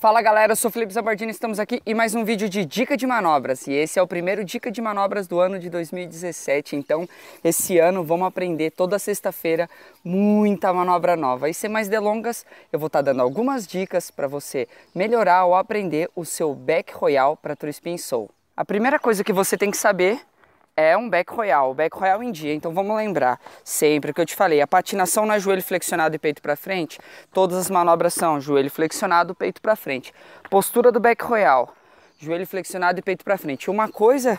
Fala galera, eu sou Felipe Zabardini, estamos aqui em mais um vídeo de dica de manobras e esse é o primeiro dica de manobras do ano de 2017, então esse ano vamos aprender toda sexta-feira muita manobra nova e sem mais delongas eu vou estar tá dando algumas dicas para você melhorar ou aprender o seu back royal para True Spin Soul. A primeira coisa que você tem que saber é um back royal, back royal em dia. Então vamos lembrar sempre que eu te falei, a patinação na joelho flexionado e peito para frente. Todas as manobras são joelho flexionado, peito para frente. Postura do back royal, joelho flexionado e peito para frente. Uma coisa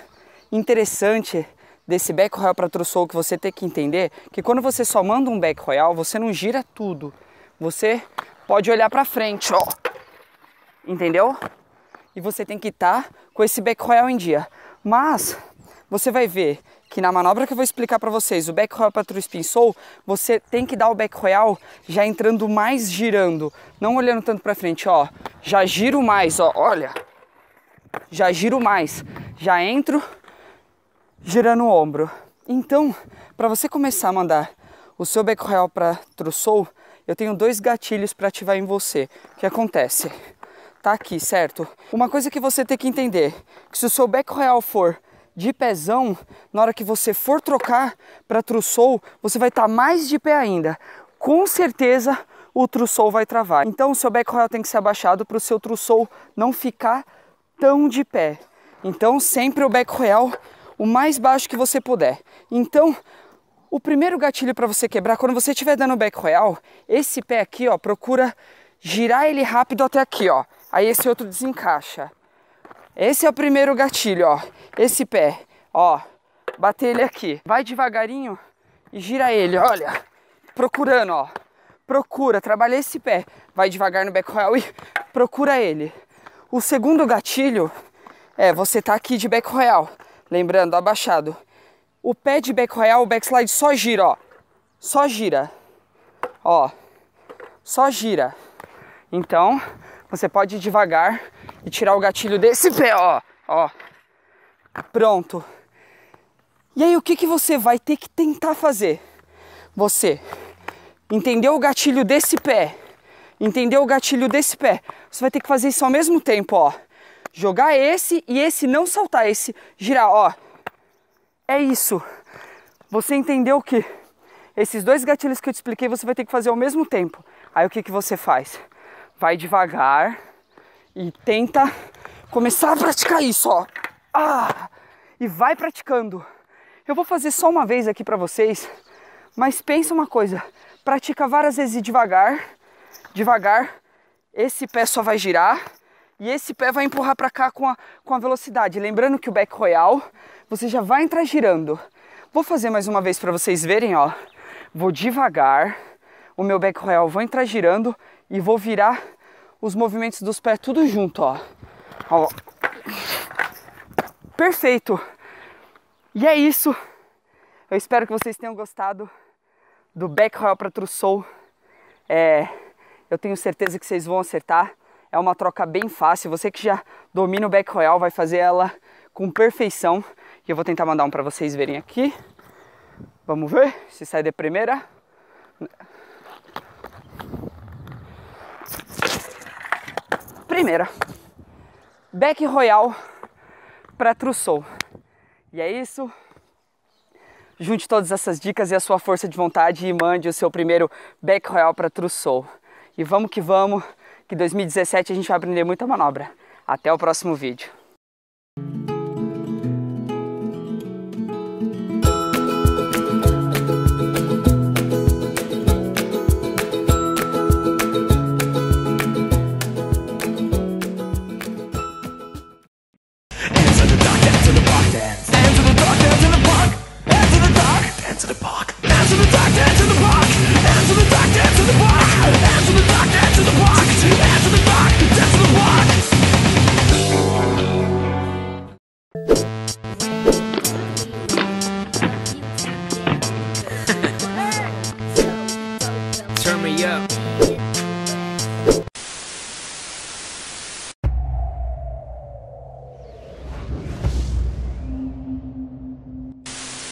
interessante desse back royal para trussou que você tem que entender, que quando você só manda um back royal, você não gira tudo. Você pode olhar para frente, ó. Entendeu? E você tem que estar tá com esse back royal em dia. Mas você vai ver que na manobra que eu vou explicar para vocês, o back royal para true spin soul, você tem que dar o back royal já entrando mais girando, não olhando tanto para frente, ó. Já giro mais, ó, olha. Já giro mais, já entro girando o ombro. Então, para você começar a mandar o seu back royal para true soul, eu tenho dois gatilhos para ativar em você. O que acontece? Tá aqui, certo? Uma coisa que você tem que entender, que se o seu back royal for de pezão, na hora que você for trocar para trussou, você vai estar tá mais de pé ainda. Com certeza o trussou vai travar. Então o seu back royal tem que ser abaixado para o seu trussou não ficar tão de pé. Então sempre o back royal o mais baixo que você puder. Então o primeiro gatilho para você quebrar, quando você estiver dando back royal, esse pé aqui, ó, procura girar ele rápido até aqui, ó. Aí esse outro desencaixa. Esse é o primeiro gatilho, ó. Esse pé, ó. Bater ele aqui. Vai devagarinho e gira ele, olha. Procurando, ó. Procura, trabalha esse pé. Vai devagar no back royal e procura ele. O segundo gatilho é você tá aqui de back royal. Lembrando, abaixado. O pé de back royal, o backslide só gira, ó. Só gira. Ó. Só gira. Então, você pode ir devagar e tirar o gatilho desse pé, ó, ó. Pronto. E aí o que, que você vai ter que tentar fazer? Você entendeu o gatilho desse pé, entendeu o gatilho desse pé. Você vai ter que fazer isso ao mesmo tempo, ó. Jogar esse e esse não saltar, esse girar, ó. É isso. Você entendeu que esses dois gatilhos que eu te expliquei, você vai ter que fazer ao mesmo tempo. Aí o que, que você faz? Vai devagar, e tenta começar a praticar isso, ó. Ah, e vai praticando. Eu vou fazer só uma vez aqui para vocês, mas pensa uma coisa, pratica várias vezes devagar, devagar. Esse pé só vai girar e esse pé vai empurrar para cá com a, com a velocidade. Lembrando que o back royal, você já vai entrar girando. Vou fazer mais uma vez para vocês verem, ó. Vou devagar, o meu back royal, vou entrar girando e vou virar os movimentos dos pés tudo junto, ó. ó. Perfeito. E é isso. Eu espero que vocês tenham gostado do back royal para trussou. É, eu tenho certeza que vocês vão acertar. É uma troca bem fácil. Você que já domina o back royal vai fazer ela com perfeição. E eu vou tentar mandar um para vocês verem aqui. Vamos ver se sai de primeira. primeira. Back Royal para trussol E é isso. Junte todas essas dicas e a sua força de vontade e mande o seu primeiro Back Royal para trussol. E vamos que vamos, que 2017 a gente vai aprender muita manobra. Até o próximo vídeo. you